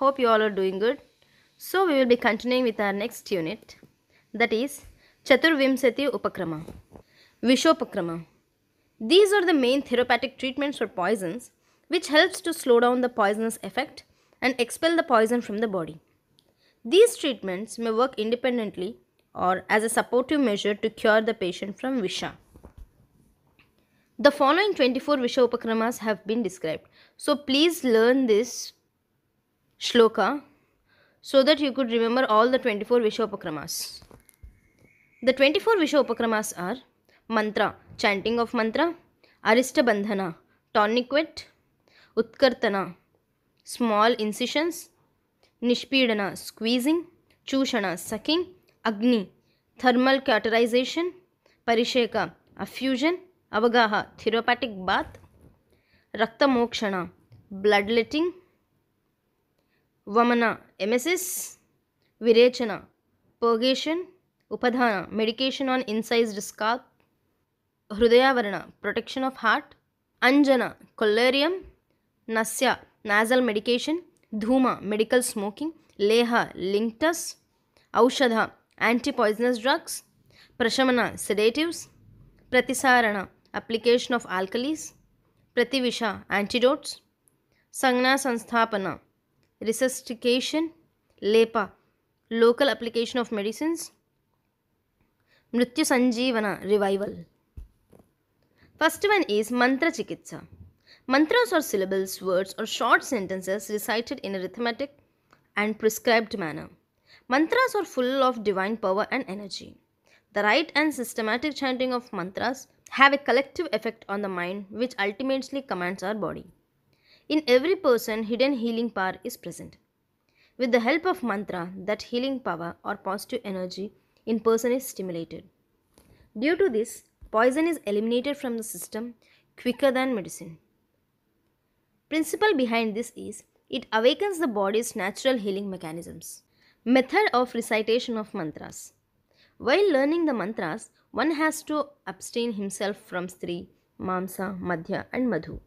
Hope you all are doing good. So we will be continuing with our next unit that is Chaturvimsati Upakrama, Vishopakrama. These are the main therapeutic treatments for poisons which helps to slow down the poisonous effect and expel the poison from the body. These treatments may work independently or as a supportive measure to cure the patient from Visha. The following 24 Visha Upakramas have been described. So please learn this shloka so that you could remember all the 24 Vishopakramas. The 24 Vishopakramas are Mantra, chanting of mantra, arista Aristabandhana, tourniquet, Utkartana, small incisions, Nishpidana, squeezing, Chushana, sucking, Agni, thermal cauterization, Parisheka, effusion Avagaha, therapeutic bath, Raktamokshana, bloodletting, vamana emesis virechana purgation upadhana medication on incised scalp hridayavarana protection of heart anjana collyrium nasya nasal medication dhuma medical smoking leha linctus aushadha anti poisonous drugs prashamana sedatives pratisarana application of alkalis prativisha antidotes sanjna sansthapana resuscitation, lepa, local application of medicines, mrityu sanjeevana, revival. First one is mantra chikitsa. Mantras are syllables, words or short sentences recited in a rhythmic and prescribed manner. Mantras are full of divine power and energy. The right and systematic chanting of mantras have a collective effect on the mind which ultimately commands our body. In every person, hidden healing power is present. With the help of mantra, that healing power or positive energy in person is stimulated. Due to this, poison is eliminated from the system quicker than medicine. Principle behind this is it awakens the body's natural healing mechanisms. Method of recitation of mantras. While learning the mantras, one has to abstain himself from stri, mamsa, madhya and madhu.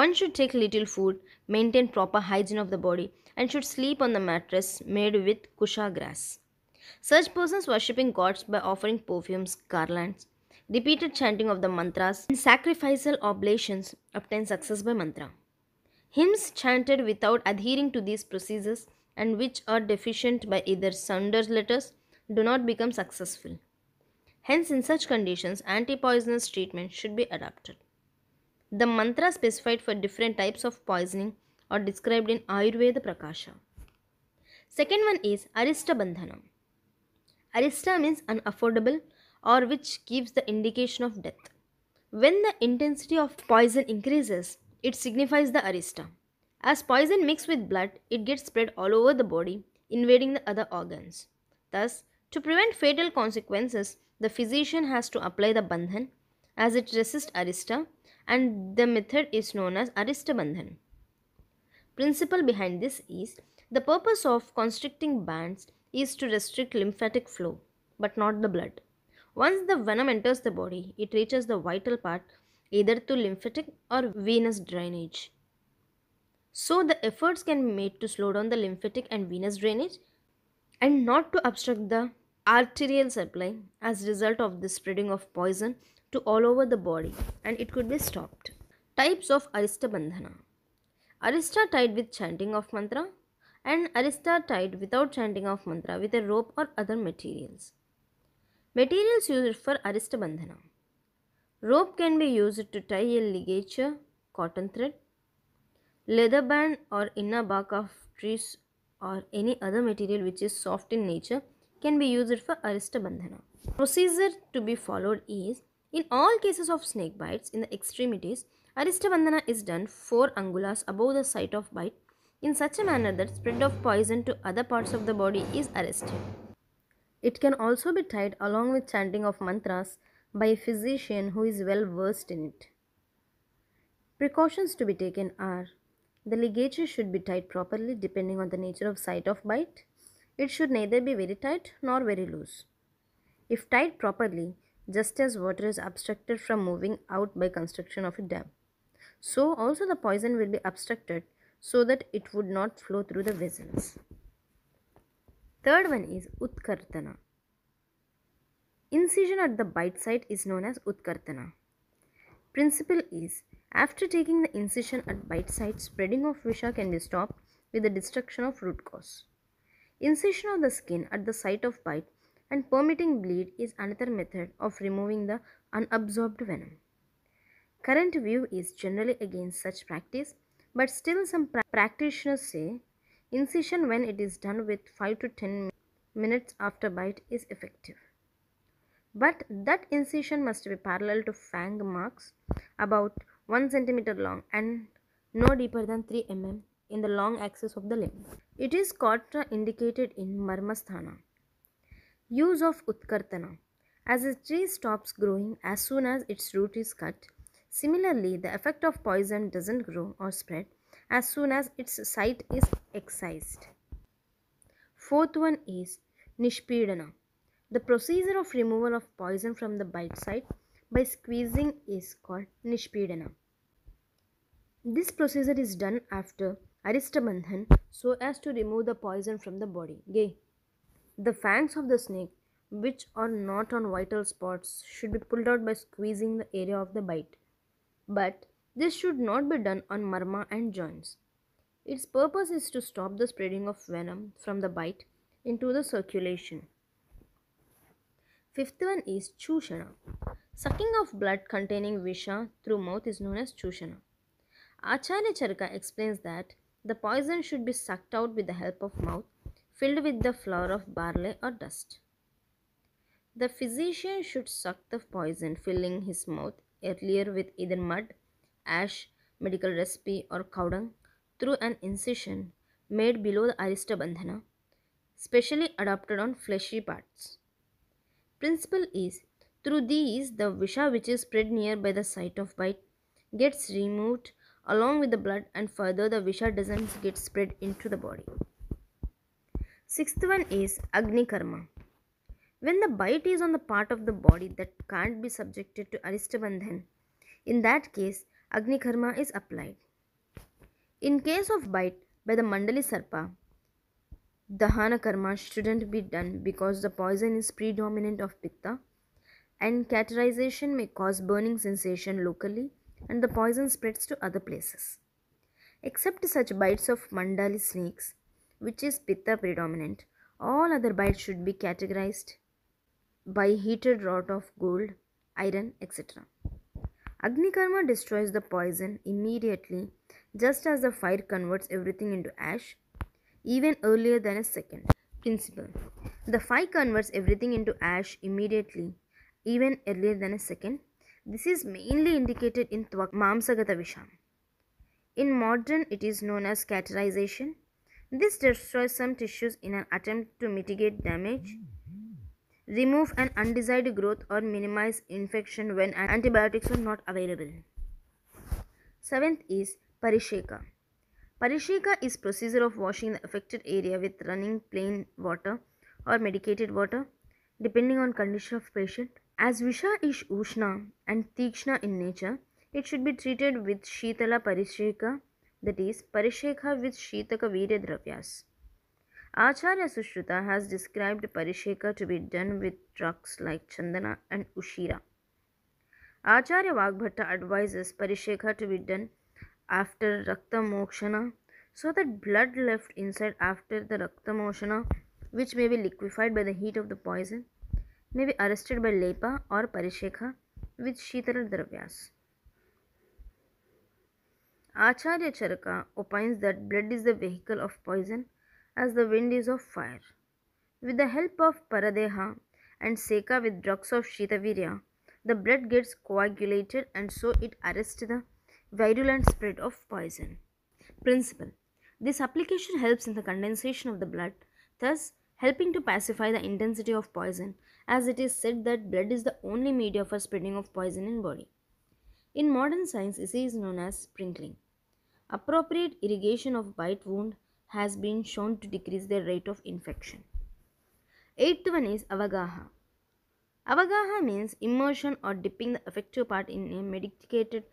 One should take little food, maintain proper hygiene of the body, and should sleep on the mattress made with kusha grass. Such persons worshipping gods by offering perfumes, garlands, repeated chanting of the mantras, and sacrificial oblations obtain success by mantra. Hymns chanted without adhering to these procedures and which are deficient by either Saunders letters do not become successful. Hence, in such conditions, anti-poisonous treatment should be adopted. The mantra specified for different types of poisoning are described in Ayurveda Prakasha. Second one is Arista Bandhanam. Arista means unaffordable or which gives the indication of death. When the intensity of poison increases, it signifies the Arista. As poison mixes with blood, it gets spread all over the body, invading the other organs. Thus, to prevent fatal consequences, the physician has to apply the bandhan as it resists arista and the method is known as arista bandhan. Principle behind this is the purpose of constricting bands is to restrict lymphatic flow but not the blood. Once the venom enters the body, it reaches the vital part either through lymphatic or venous drainage. So the efforts can be made to slow down the lymphatic and venous drainage and not to obstruct the arterial supply as a result of the spreading of poison to all over the body and it could be stopped. Types of Arista Bandhana Arista tied with chanting of mantra and Arista tied without chanting of mantra with a rope or other materials. Materials used for Arista Bandhana Rope can be used to tie a ligature, cotton thread, leather band or inner bark of trees or any other material which is soft in nature can be used for Arista Bandhana. Procedure to be followed is in all cases of snake bites in the extremities, bandana is done 4 angulas above the site of bite in such a manner that spread of poison to other parts of the body is arrested. It can also be tied along with chanting of mantras by a physician who is well versed in it. Precautions to be taken are the ligature should be tied properly depending on the nature of site of bite. It should neither be very tight nor very loose. If tied properly, just as water is obstructed from moving out by construction of a dam. So also the poison will be obstructed so that it would not flow through the vessels. Third one is Utkartana. Incision at the bite site is known as Utkartana. Principle is after taking the incision at bite site, spreading of Visha can be stopped with the destruction of root cause. Incision of the skin at the site of bite and permitting bleed is another method of removing the unabsorbed venom. Current view is generally against such practice, but still some pra practitioners say incision when it is done with 5 to 10 minutes after bite is effective. But that incision must be parallel to fang marks about 1 centimeter long and no deeper than 3 mm in the long axis of the limb. It is contra indicated in marmasthana. Use of Utkartana As a tree stops growing as soon as its root is cut, similarly, the effect of poison doesn't grow or spread as soon as its site is excised. Fourth one is Nishpidana. The procedure of removal of poison from the bite site by squeezing is called Nishpidana. This procedure is done after Aristabandhan so as to remove the poison from the body. Gay. The fangs of the snake, which are not on vital spots, should be pulled out by squeezing the area of the bite. But this should not be done on marma and joints. Its purpose is to stop the spreading of venom from the bite into the circulation. Fifth one is chushana. Sucking of blood containing visha through mouth is known as chushana. Acharya Charaka explains that the poison should be sucked out with the help of mouth filled with the flour of barley or dust. The physician should suck the poison, filling his mouth earlier with either mud, ash, medical recipe, or cow dung through an incision made below the arista bandhana, specially adapted on fleshy parts. Principle is through these the visha which is spread near by the site of bite gets removed along with the blood and further the visha doesn't get spread into the body. Sixth one is Agni Karma. When the bite is on the part of the body that can't be subjected to Arishtabandhan, in that case, Agni Karma is applied. In case of bite by the Mandali Sarpa, Dahana Karma shouldn't be done because the poison is predominant of Pitta and Catarization may cause burning sensation locally and the poison spreads to other places. Except such bites of Mandali snakes, which is pitta predominant. All other bites should be categorized by heated rot of gold, iron, etc. Agni karma destroys the poison immediately, just as the fire converts everything into ash, even earlier than a second. Principle The fire converts everything into ash immediately, even earlier than a second. This is mainly indicated in Mamsagata Visham. In modern, it is known as catarization. This destroys some tissues in an attempt to mitigate damage, remove an undesired growth, or minimize infection when antibiotics are not available. Seventh is Parisheka. Parisheka is procedure of washing the affected area with running plain water or medicated water depending on condition of patient. As Visha is Ushna and Tikshna in nature, it should be treated with Shitala Parisheka that is Parishekha with Shitaka dravyas Acharya Sushruta has described Parishekha to be done with drugs like Chandana and Ushira. Acharya Vagbhatta advises Parishekha to be done after rakta mokshana so that blood left inside after the rakta mokshana which may be liquefied by the heat of the poison, may be arrested by Lepa or Parishekha with Shitala Dravyas. Acharya Charaka opines that blood is the vehicle of poison as the wind is of fire. With the help of Paradeha and Seka with drugs of Shitavirya, the blood gets coagulated and so it arrests the virulent spread of poison. Principle This application helps in the condensation of the blood, thus helping to pacify the intensity of poison as it is said that blood is the only media for spreading of poison in body. In modern science, this is known as sprinkling. Appropriate irrigation of bite wound has been shown to decrease the rate of infection. Eighth one is avagaha. Avagaha means immersion or dipping the affected part in a medicated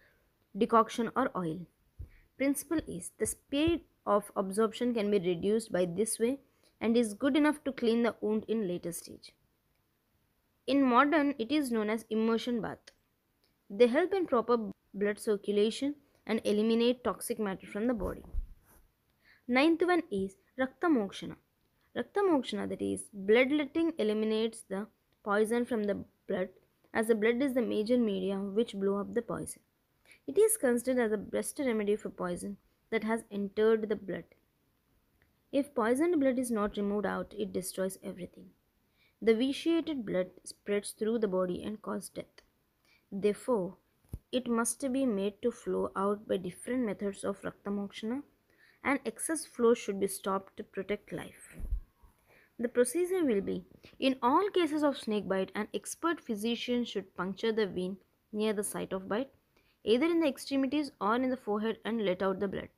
decoction or oil. Principle is the speed of absorption can be reduced by this way and is good enough to clean the wound in later stage. In modern, it is known as immersion bath. They help in proper blood circulation and eliminate toxic matter from the body. Ninth one is Raktamokshana. Raktamokshana that is bloodletting eliminates the poison from the blood as the blood is the major medium which blow up the poison. It is considered as the best remedy for poison that has entered the blood. If poisoned blood is not removed out, it destroys everything. The vitiated blood spreads through the body and causes death. Therefore, it must be made to flow out by different methods of Raktamokshana and excess flow should be stopped to protect life. The procedure will be in all cases of snake bite, an expert physician should puncture the vein near the site of bite, either in the extremities or in the forehead, and let out the blood.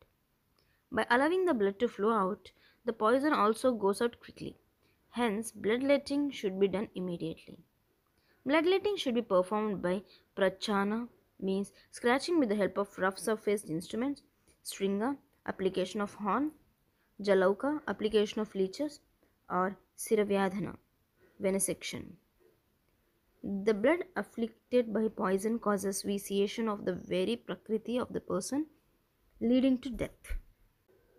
By allowing the blood to flow out, the poison also goes out quickly. Hence, bloodletting should be done immediately. Bloodletting should be performed by prachana means scratching with the help of rough surfaced instruments, stringa application of horn, jalauka application of leeches or siravyadhana venesection. The blood afflicted by poison causes vitiation of the very prakriti of the person leading to death.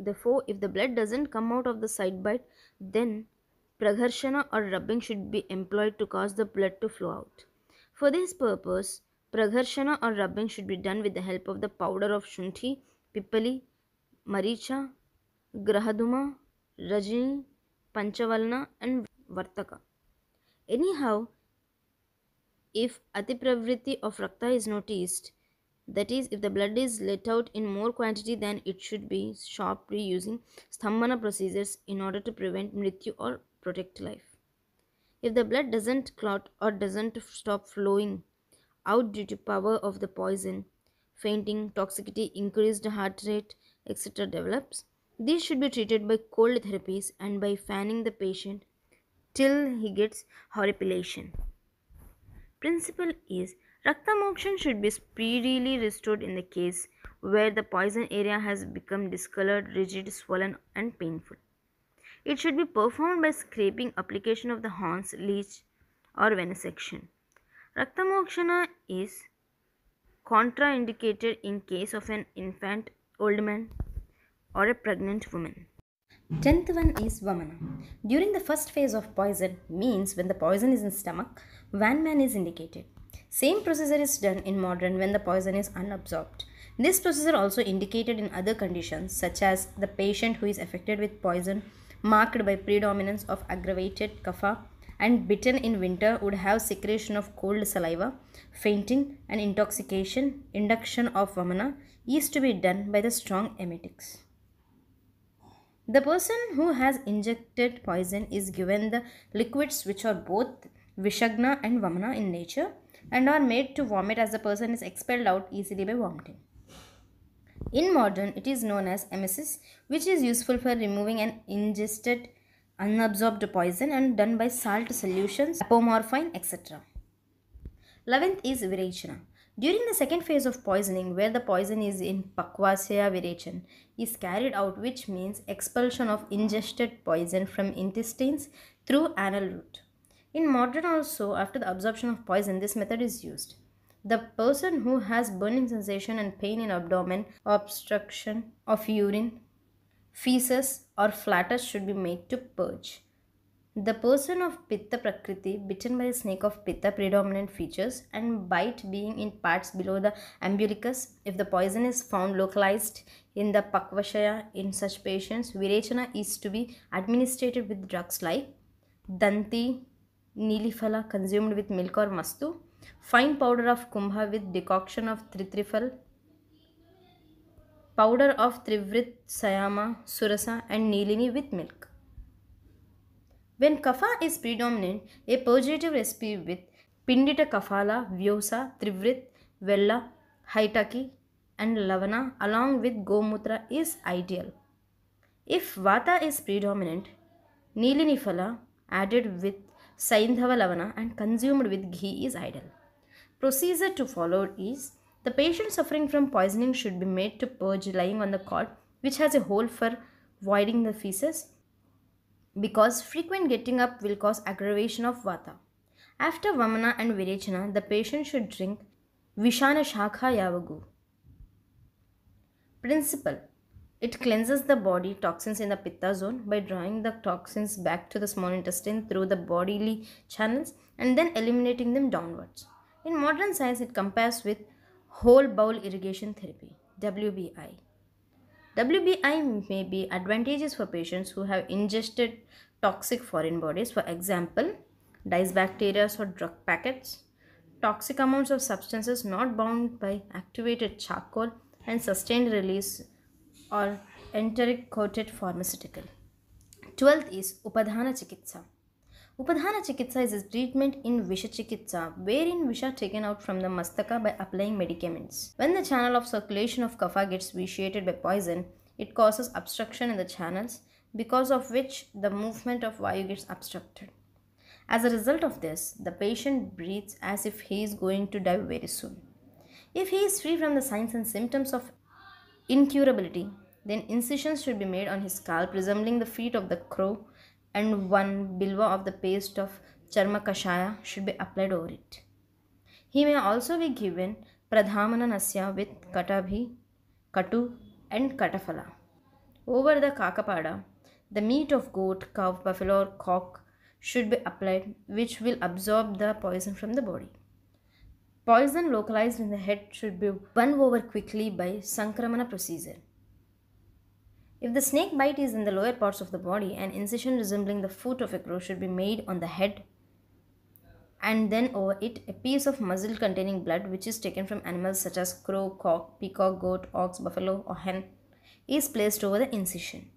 Therefore, if the blood doesn't come out of the side bite, then Pragharshana or rubbing should be employed to cause the blood to flow out. For this purpose, pragharshana or rubbing should be done with the help of the powder of shunthi, pipali, maricha, grahaduma, rajini, panchavalna and vartaka. Anyhow, if atipravritti of rakta is noticed, that is, if the blood is let out in more quantity than it should be, sharply using sthambana procedures in order to prevent mrityu or protect life. If the blood doesn't clot or doesn't stop flowing out due to power of the poison, fainting, toxicity, increased heart rate, etc. develops, these should be treated by cold therapies and by fanning the patient till he gets horripilation. Principle is Raktamokshan should be speedily restored in the case where the poison area has become discolored, rigid, swollen, and painful. It should be performed by scraping application of the horns, leech or venesection. Raktamokshana is contraindicated in case of an infant, old man or a pregnant woman. Tenth one is Vamana. During the first phase of poison means when the poison is in stomach, vaman is indicated. Same procedure is done in modern when the poison is unabsorbed. This procedure also indicated in other conditions such as the patient who is affected with poison marked by predominance of aggravated kapha and bitten in winter would have secretion of cold saliva, fainting and intoxication, induction of vamana is to be done by the strong emetics. The person who has injected poison is given the liquids which are both Vishagna and Vamana in nature and are made to vomit as the person is expelled out easily by vomiting. In modern, it is known as emesis, which is useful for removing an ingested unabsorbed poison and done by salt solutions, apomorphine, etc. 11th is virechana. During the second phase of poisoning, where the poison is in Pakvasya Virachan, is carried out, which means expulsion of ingested poison from intestines through anal route. In modern also, after the absorption of poison, this method is used. The person who has burning sensation and pain in abdomen, obstruction of urine, feces or flatus should be made to purge. The person of Pitta Prakriti bitten by the snake of Pitta predominant features and bite being in parts below the umbilicus. If the poison is found localized in the Pakvashaya in such patients, Virechana is to be administered with drugs like Danti, Nilifala consumed with milk or mastu, fine powder of kumbha with decoction of tritrifal, powder of trivrit, sayama, surasa and nilini with milk. When kapha is predominant, a purgative recipe with pindita kafala, vyosa, trivrit, vella, haitaki and lavana along with gomutra is ideal. If vata is predominant, nilinifala added with Saindhava Lavana and consumed with ghee is ideal. Procedure to follow is the patient suffering from poisoning should be made to purge lying on the cot which has a hole for voiding the feces because frequent getting up will cause aggravation of vata. After Vamana and Virechana, the patient should drink Vishana Shakha Yavagu. Principle it cleanses the body toxins in the pitta zone by drawing the toxins back to the small intestine through the bodily channels and then eliminating them downwards. In modern science, it compares with whole bowel irrigation therapy WBI. WBI may be advantageous for patients who have ingested toxic foreign bodies, for example, dyes, bacteria, or drug packets, toxic amounts of substances not bound by activated charcoal and sustained release or enteric coated pharmaceutical. 12th is Upadhana Chikitsa. Upadhana Chikitsa is a treatment in Visha Chikitsa, wherein Visha taken out from the mastaka by applying medicaments. When the channel of circulation of kapha gets vitiated by poison, it causes obstruction in the channels, because of which the movement of vayu gets obstructed. As a result of this, the patient breathes as if he is going to die very soon. If he is free from the signs and symptoms of incurability, then incisions should be made on his scalp, resembling the feet of the crow, and one bilwa of the paste of kashaya should be applied over it. He may also be given pradhamana nasya with katabhi, katu, and katafala. Over the kakapada, the meat of goat, cow, buffalo, or cock should be applied, which will absorb the poison from the body. Poison localized in the head should be won over quickly by Sankramana procedure. If the snake bite is in the lower parts of the body, an incision resembling the foot of a crow should be made on the head and then over it a piece of muzzle containing blood which is taken from animals such as crow, cock, peacock, goat, ox, buffalo or hen is placed over the incision.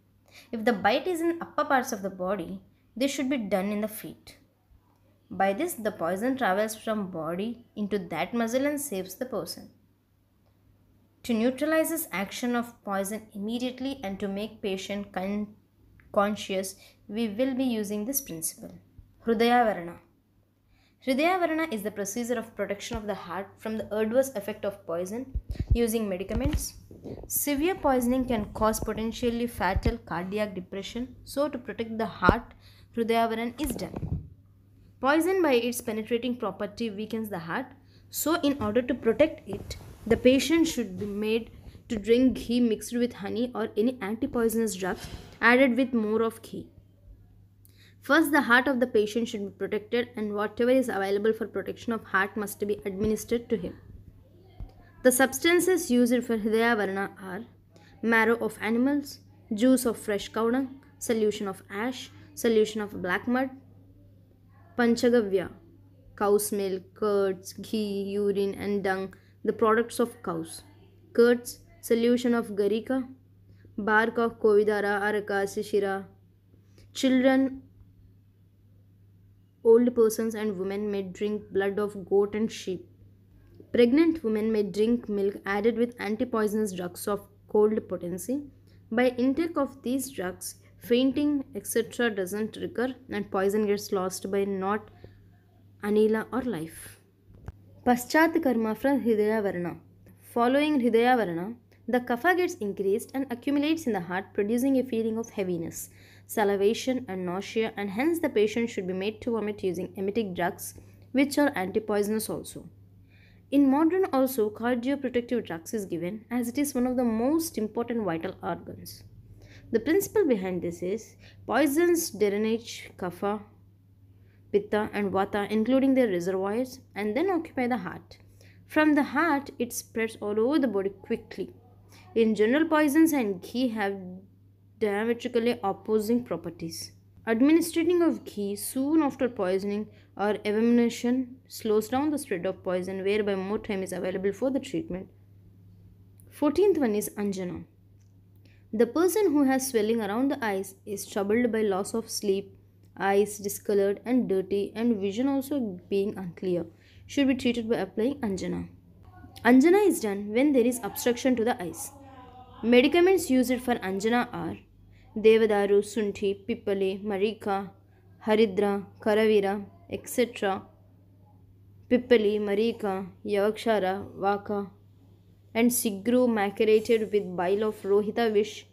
If the bite is in upper parts of the body, this should be done in the feet. By this, the poison travels from body into that muzzle and saves the person to neutralize this action of poison immediately and to make patient con- conscious we will be using this principle Rudaya hridayavarna is the procedure of protection of the heart from the adverse effect of poison using medicaments severe poisoning can cause potentially fatal cardiac depression so to protect the heart hridayavaran is done poison by its penetrating property weakens the heart so in order to protect it the patient should be made to drink ghee mixed with honey or any anti-poisonous drugs added with more of ghee. First, the heart of the patient should be protected and whatever is available for protection of heart must be administered to him. The substances used for Hridayavarna are marrow of animals, juice of fresh cow dung, solution of ash, solution of black mud, panchagavya, cow's milk, curds, ghee, urine and dung the products of cows. Curds, solution of garika, bark of kovidara, Araka, Sishira. Children, old persons and women may drink blood of goat and sheep. Pregnant women may drink milk added with antipoisonous drugs of cold potency. By intake of these drugs, fainting, etc., doesn't recur and poison gets lost by not anila or life. Paschat karma from Hridaya Varna. Following Hridaya Varna, the kapha gets increased and accumulates in the heart, producing a feeling of heaviness, salivation, and nausea, and hence the patient should be made to vomit using emetic drugs, which are antipoisonous also. In modern also, cardioprotective drugs is given as it is one of the most important vital organs. The principle behind this is poisons, drainage, kapha, Pitta and Vata, including their reservoirs, and then occupy the heart. From the heart, it spreads all over the body quickly. In general, poisons and ghee have diametrically opposing properties. Administering of ghee soon after poisoning or elimination slows down the spread of poison, whereby more time is available for the treatment. 14th one is Anjana. The person who has swelling around the eyes is troubled by loss of sleep, eyes discolored and dirty, and vision also being unclear, should be treated by applying Anjana. Anjana is done when there is obstruction to the eyes. Medicaments used for Anjana are Devadaru, Sunthi, Pippali, Marika, Haridra, Karavira, etc. Pippali, Marika, Yavakshara, Vaka, and Sigru macerated with bile of Rohita Vish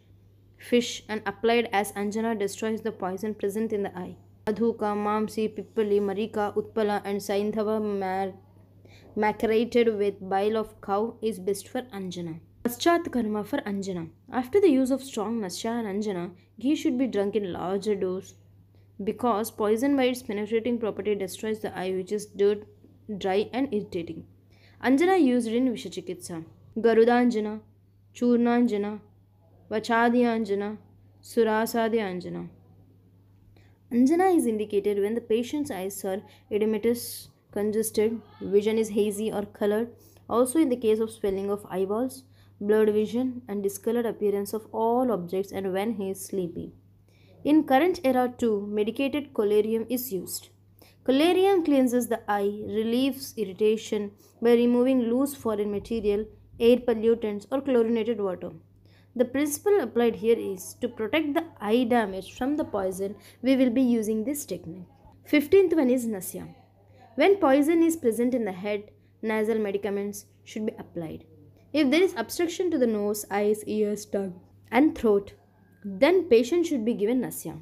fish and applied as Anjana destroys the poison present in the eye. Madhuka, Mamsi, Pippali, Marika, Utpala and Saindhava mar- macerated with bile of cow is best for Anjana. Paschat karma for Anjana. After the use of strong nasha and Anjana, ghee should be drunk in larger dose because poison by its penetrating property destroys the eye which is dirt, dry and irritating. Anjana used in Vishachikitsa. Garudanjana, Churnanjana, Vachadi Anjana, Surasadi Anjana. Anjana is indicated when the patient's eyes are edematous, congested, vision is hazy or colored, also in the case of swelling of eyeballs, blurred vision, and discolored appearance of all objects, and when he is sleepy. In current era, too, medicated collyrium is used. Collyrium cleanses the eye, relieves irritation by removing loose foreign material, air pollutants, or chlorinated water. The principle applied here is to protect the eye damage from the poison, we will be using this technique. 15th one is Nasyam. When poison is present in the head, nasal medicaments should be applied. If there is obstruction to the nose, eyes, ears, tongue and throat, then patient should be given Nasyam.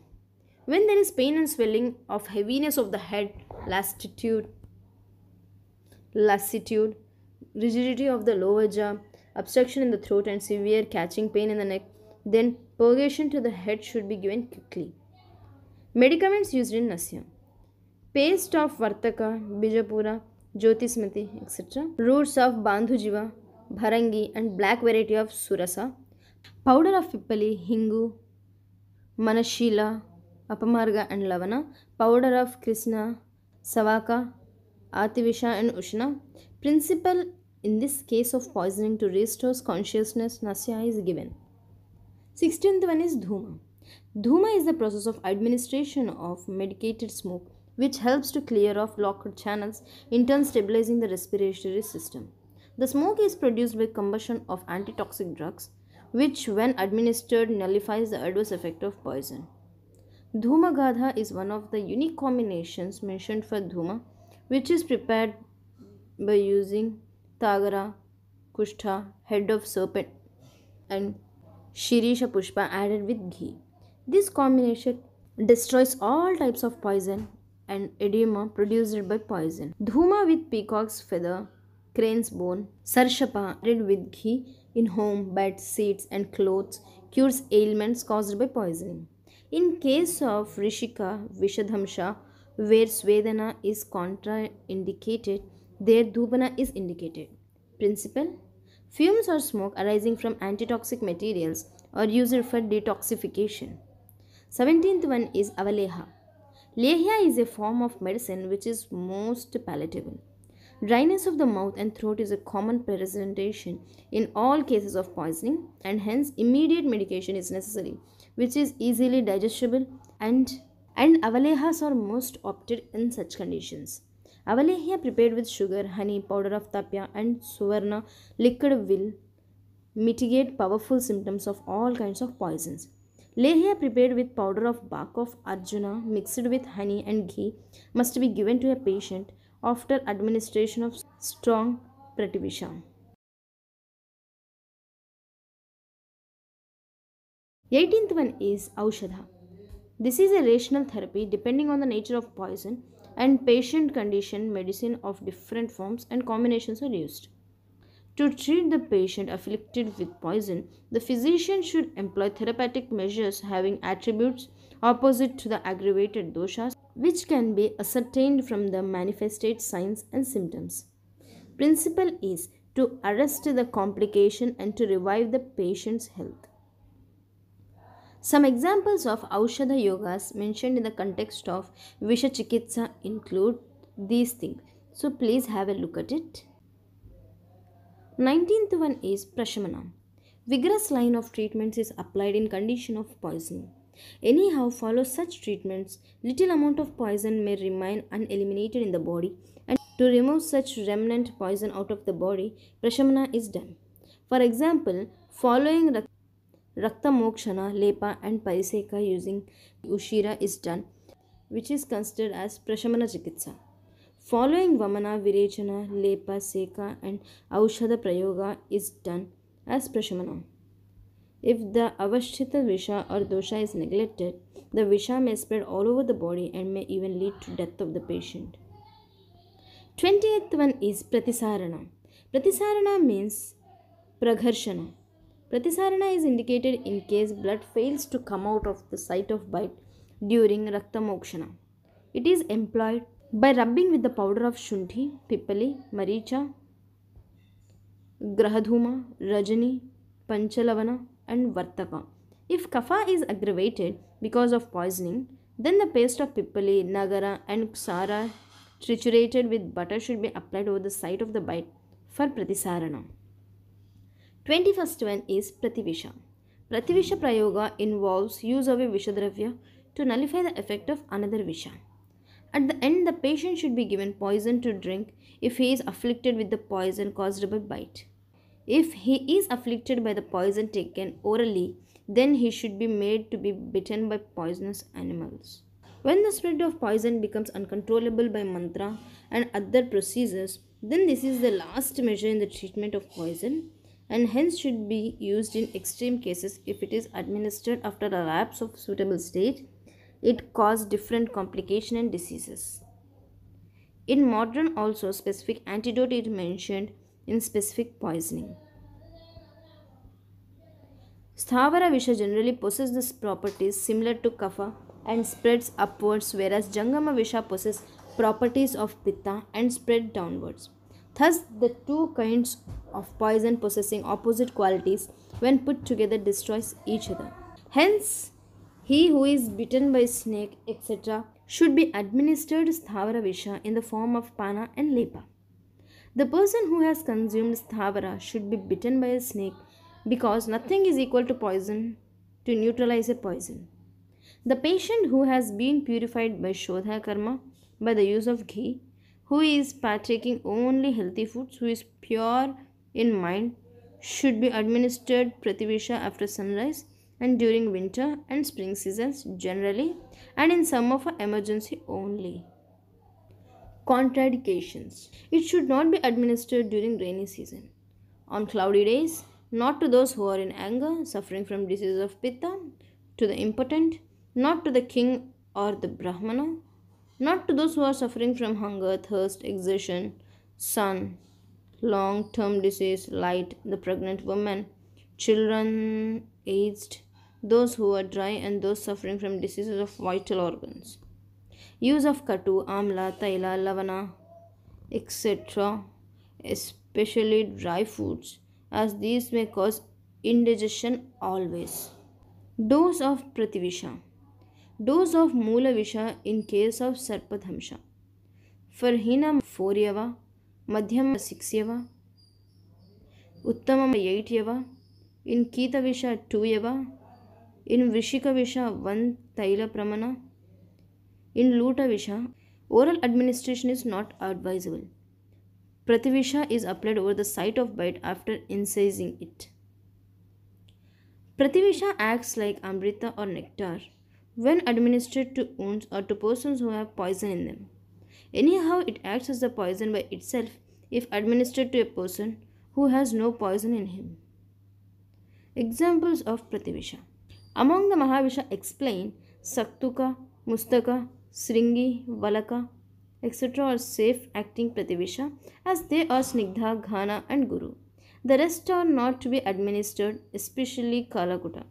When there is pain and swelling of heaviness of the head, lassitude, lassitude, rigidity of the lower jaw, obstruction in the throat and severe catching pain in the neck, then purgation to the head should be given quickly. Medicaments used in Nasya Paste of Vartaka, Bijapura, Jyotismati, etc. Roots of Bandhujiva, Bharangi and black variety of Surasa. Powder of Pippali, Hingu, Manashila, Apamarga and Lavana. Powder of Krishna, Savaka, Ativisha and Ushna. Principal In this case of poisoning to restore consciousness, nasya is given. Sixteenth one is dhuma. Dhuma is the process of administration of medicated smoke which helps to clear off blocked channels, in turn stabilizing the respiratory system. The smoke is produced by combustion of antitoxic drugs, which when administered nullifies the adverse effect of poison. Dhuma Gadha is one of the unique combinations mentioned for Dhuma, which is prepared by using Tagara, Kushta, head of serpent, and Shirisha Pushpa added with ghee. This combination destroys all types of poison and edema produced by poison. Dhuma with peacock's feather, crane's bone, sarshapa added with ghee in home, beds, seats, and clothes cures ailments caused by poisoning. In case of Rishika Vishadhamsha, where Svedana is contraindicated, their Dhupana is indicated. Principle Fumes or smoke arising from antitoxic materials are used for detoxification. 17th one is Avaleha. Lehya is a form of medicine which is most palatable. Dryness of the mouth and throat is a common presentation in all cases of poisoning, and hence immediate medication is necessary, which is easily digestible and and avalejas are most opted in such conditions. Avalehya prepared with sugar, honey, powder of tapia, and suvarna liquid will mitigate powerful symptoms of all kinds of poisons. Lehya prepared with powder of bark of Arjuna mixed with honey and ghee must be given to a patient after administration of strong Prativisham. 18th one is Aushadha. This is a rational therapy depending on the nature of poison and patient condition medicine of different forms and combinations are used. To treat the patient afflicted with poison, the physician should employ therapeutic measures having attributes opposite to the aggravated doshas, which can be ascertained from the manifested signs and symptoms. Principle is to arrest the complication and to revive the patient's health. Some examples of Aushadha Yogas mentioned in the context of Vishachikitsa include these things. So please have a look at it. 19th one is Prashamana. Vigorous line of treatments is applied in condition of poisoning. Anyhow, follow such treatments. Little amount of poison may remain uneliminated in the body and to remove such remnant poison out of the body, prashamana is done. For example, following raktamokshana lepa and parisheka using ushira is done which is considered as prashamana chikitsa following वमन विरेचन लेप सेका and औषध प्रयोग is done ऐस प्रशमन if the अवस्थित विष और dosha is neglected the visha may spread all over the body and may even lead to death of the patient twenty eighth one is pratisarana pratisarana means pragharshana Pratisarana is indicated in case blood fails to come out of the site of bite during Raktamokshana. It is employed by rubbing with the powder of shunti, Pippali, Maricha, Grahadhuma, Rajani, Panchalavana and Vartaka. If kapha is aggravated because of poisoning, then the paste of Pippali, Nagara and Ksara triturated with butter should be applied over the site of the bite for Pratisarana. 21st one is Prativisha. Prativisha Prayoga involves use of a Vishadravya to nullify the effect of another Visha. At the end, the patient should be given poison to drink if he is afflicted with the poison caused by bite. If he is afflicted by the poison taken orally, then he should be made to be bitten by poisonous animals. When the spread of poison becomes uncontrollable by mantra and other procedures, then this is the last measure in the treatment of poison and hence should be used in extreme cases if it is administered after a lapse of suitable stage. It causes different complication and diseases. In modern also specific antidote is mentioned in specific poisoning. Sthavara Visha generally possesses this properties similar to Kapha and spreads upwards whereas Jangama Visha possesses properties of Pitta and spread downwards. Thus, the two kinds of poison possessing opposite qualities, when put together, destroys each other. Hence, he who is bitten by snake, etc., should be administered Sthavara Visha in the form of Pana and Lepa. The person who has consumed Sthavara should be bitten by a snake because nothing is equal to poison to neutralize a poison. The patient who has been purified by Shodha Karma by the use of ghee who is partaking only healthy foods, who is pure in mind, should be administered Prativisha after sunrise and during winter and spring seasons generally and in summer for emergency only. Contradictions. It should not be administered during rainy season. On cloudy days, not to those who are in anger, suffering from diseases of pitta, to the impotent, not to the king or the brahmana, not to those who are suffering from hunger, thirst, exertion, sun, long term disease, light, the pregnant woman, children aged, those who are dry, and those suffering from diseases of vital organs. Use of katu, amla, taila, lavana, etc., especially dry foods, as these may cause indigestion always. Dose of Prativisha dose of mula visha in case of सर्पधमशा फरहीना फोरियवा मध्यम six सिक्सियवा उत्तम eight यवा इन कीत विष to यवा इन वृषिक विष one तैल प्रमण in luta visha oral administration is not advisable prati visha is applied over the site of bite after incising it prati visha acts like amrita or nectar when administered to wounds or to persons who have poison in them. Anyhow, it acts as a poison by itself if administered to a person who has no poison in him. Examples of Prativisha Among the Mahavisha explained, Saktuka, Mustaka, Sringi, Valaka, etc. are safe acting Prativisha as they are Snigdha, Ghana, and Guru. The rest are not to be administered, especially Kalakuta.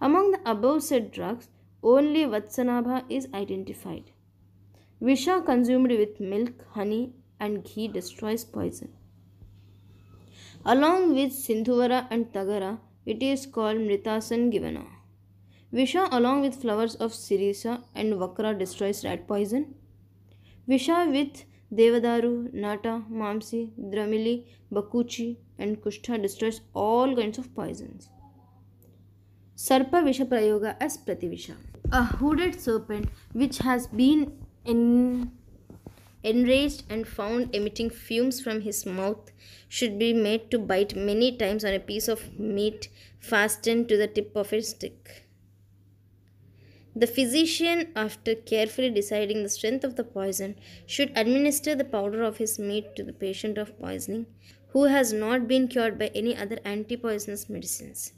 Among the above said drugs, only Vatsanabha is identified. Visha consumed with milk, honey, and ghee destroys poison. Along with Sindhuvara and Tagara, it is called Mritasan Givana. Visha along with flowers of Sirisa and Vakra destroys rat poison. Visha with Devadaru, Nata, Mamsi, Dramili, Bakuchi and Kushtha destroys all kinds of poisons. Sarpa Visha Prayoga as Prativisha a hooded serpent which has been en enraged and found emitting fumes from his mouth should be made to bite many times on a piece of meat fastened to the tip of a stick. The physician, after carefully deciding the strength of the poison, should administer the powder of his meat to the patient of poisoning who has not been cured by any other anti poisonous medicines.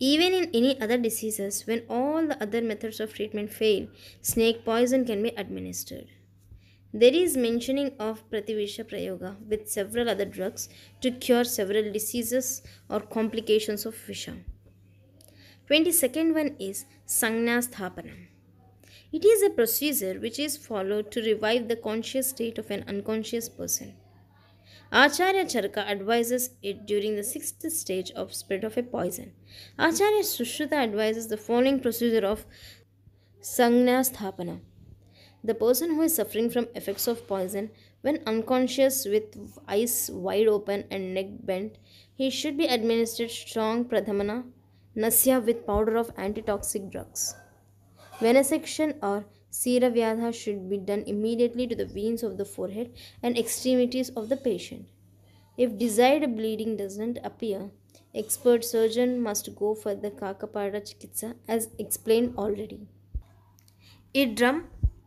Even in any other diseases, when all the other methods of treatment fail, snake poison can be administered. There is mentioning of Prativisha Prayoga with several other drugs to cure several diseases or complications of Visha. 22nd one is Sangna Sthapanam. It is a procedure which is followed to revive the conscious state of an unconscious person. Acharya Charka advises it during the sixth stage of spread of a poison. Acharya Sushruta advises the following procedure of Sangna Sthapana. The person who is suffering from effects of poison, when unconscious with eyes wide open and neck bent, he should be administered strong pradhamana nasya with powder of antitoxic drugs. Venesection or Siravyadha should be done immediately to the veins of the forehead and extremities of the patient. If desired bleeding does not appear, expert surgeon must go for the Kakapada Chikitsa as explained already. A drum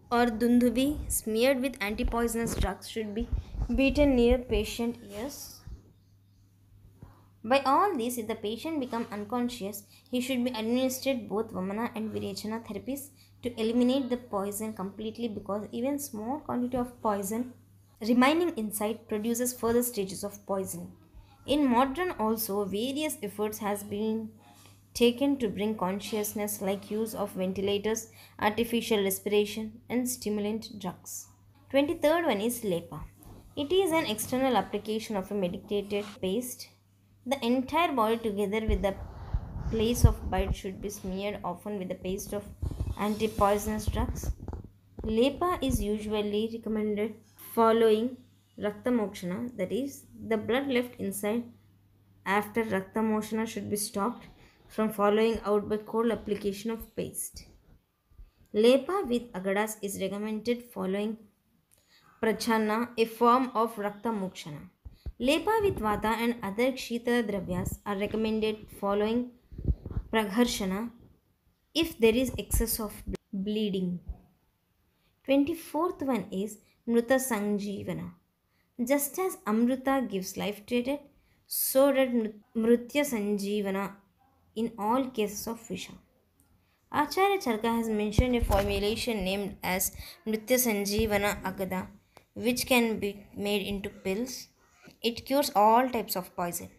or dundubi smeared with antipoisonous drugs should be beaten near patient ears. By all this, if the patient become unconscious, he should be administered both Vamana and Virechana therapies to eliminate the poison completely because even small quantity of poison remaining inside produces further stages of poison. In modern also various efforts has been taken to bring consciousness like use of ventilators, artificial respiration and stimulant drugs. 23rd one is LEPA. It is an external application of a medicated paste. The entire body together with the place of bite should be smeared often with the paste of anti-poisonous drugs. Lepa is usually recommended following Raktamokshana, that is, the blood left inside after Raktamokshana should be stopped from following out by cold application of paste. Lepa with agadas is recommended following prachana, a form of Raktamokshana. Lepa with vata and other kshita dravyas are recommended following pragharshana, if there is excess of bleeding. 24th one is Mruta Sanjeevana. Just as Amrita gives life to it, so did Mrutya Sanjeevana in all cases of Visha. Acharya Charka has mentioned a formulation named as Mrutya Sanjeevana Agada, which can be made into pills. It cures all types of poison.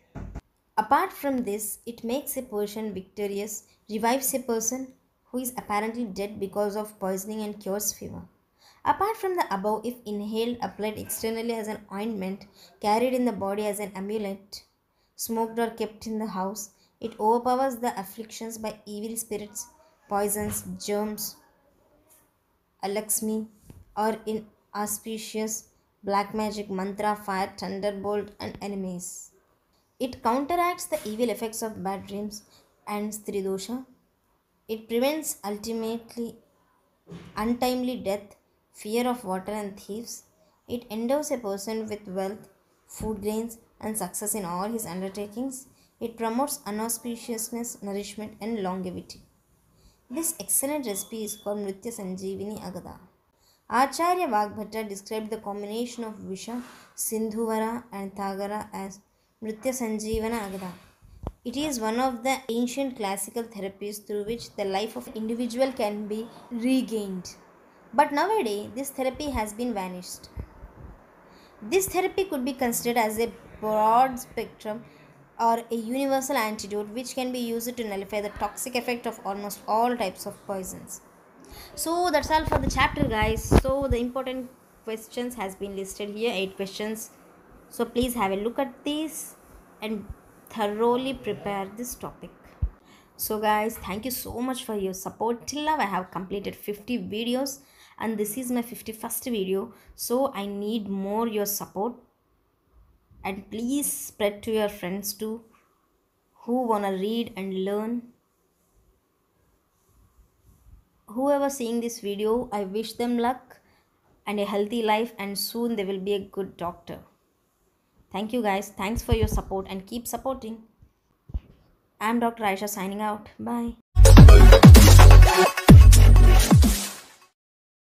Apart from this, it makes a person victorious, revives a person who is apparently dead because of poisoning and cures fever. Apart from the above, if inhaled, applied externally as an ointment, carried in the body as an amulet, smoked or kept in the house, it overpowers the afflictions by evil spirits, poisons, germs, alaxmi, or inauspicious black magic, mantra, fire, thunderbolt, and enemies. It counteracts the evil effects of bad dreams and Stri It prevents ultimately untimely death, fear of water and thieves. It endows a person with wealth, food grains, and success in all his undertakings. It promotes unauspiciousness, nourishment, and longevity. This excellent recipe is called Mritya Sanjeevini Agada. Acharya Vagbhatta described the combination of Visha, Sindhuvara, and Thagara as Mritya Sanjeevana Agada. It is one of the ancient classical therapies through which the life of an individual can be regained. But nowadays, this therapy has been vanished. This therapy could be considered as a broad spectrum or a universal antidote which can be used to nullify the toxic effect of almost all types of poisons. So that's all for the chapter guys. So the important questions has been listed here, 8 questions so please have a look at this and thoroughly prepare this topic. So guys, thank you so much for your support. Till now I have completed 50 videos and this is my 51st video. So I need more your support and please spread to your friends too who wanna read and learn whoever seeing this video i wish them luck and a healthy life and soon they will be a good doctor Thank you guys. Thanks for your support and keep supporting. I'm Dr. Aisha signing out. Bye.